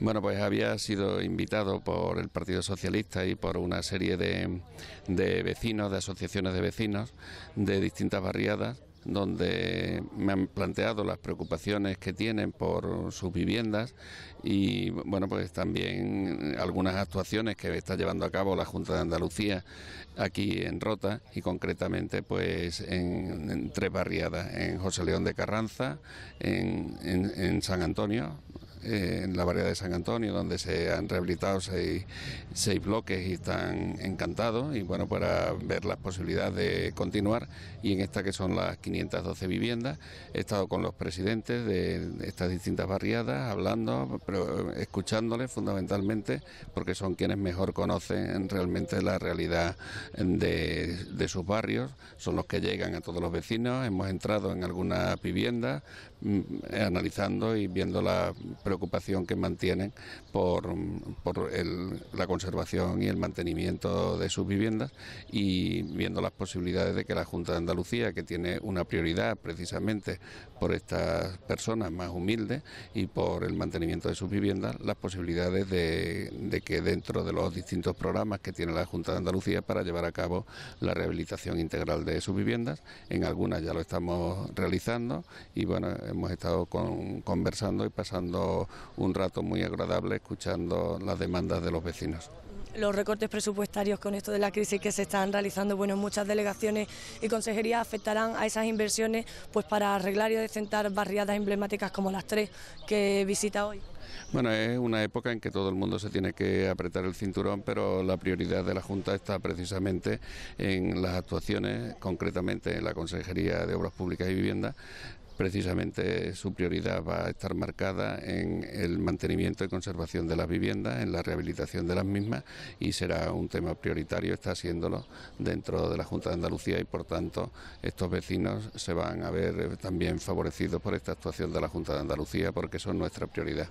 Bueno, pues había sido invitado por el Partido Socialista y por una serie de, de vecinos, de asociaciones de vecinos de distintas barriadas donde me han planteado las preocupaciones que tienen por sus viviendas y bueno pues también algunas actuaciones que está llevando a cabo la Junta de Andalucía aquí en Rota y concretamente pues en, tres barriadas en José León de Carranza en San Antonio en la variedad de San Antonio, donde se han rehabilitado seis, seis bloques y están encantados, y bueno, para ver las posibilidades de continuar, y en esta que son las 512 viviendas, he estado con los presidentes de estas distintas barriadas, hablando, escuchándoles fundamentalmente, porque son quienes mejor conocen realmente la realidad de, de sus barrios, son los que llegan a todos los vecinos, hemos entrado en algunas viviendas, mm, analizando y viendo las preocupación que mantienen por, la conservación y el mantenimiento de sus viviendas y viendo las posibilidades de que la Junta de Andalucía, que tiene una prioridad precisamente por estas personas más humildes y por el mantenimiento de sus viviendas, las posibilidades de, que dentro de los distintos programas que tiene la Junta de Andalucía para llevar a cabo la rehabilitación integral de sus viviendas, en algunas ya lo estamos realizando y bueno, hemos estado conversando y pasando un rato muy agradable escuchando las demandas de los vecinos los recortes presupuestarios con esto de la crisis que se están realizando, bueno, muchas delegaciones y consejerías afectarán a esas inversiones pues para arreglar y decentar barriadas emblemáticas como las tres que visita hoy. Bueno, es una época en que todo el mundo se tiene que apretar el cinturón, pero la prioridad de la Junta está precisamente en las actuaciones, concretamente en la Consejería de Obras Públicas y Vivienda, precisamente su prioridad va a estar marcada en el mantenimiento y conservación de las viviendas, en la rehabilitación de las mismas y será un tema prioritario, está haciéndolo dentro de la Junta de Andalucía y por tanto estos vecinos se van a ver también favorecidos por esta actuación de la Junta de Andalucía porque son nuestra prioridad.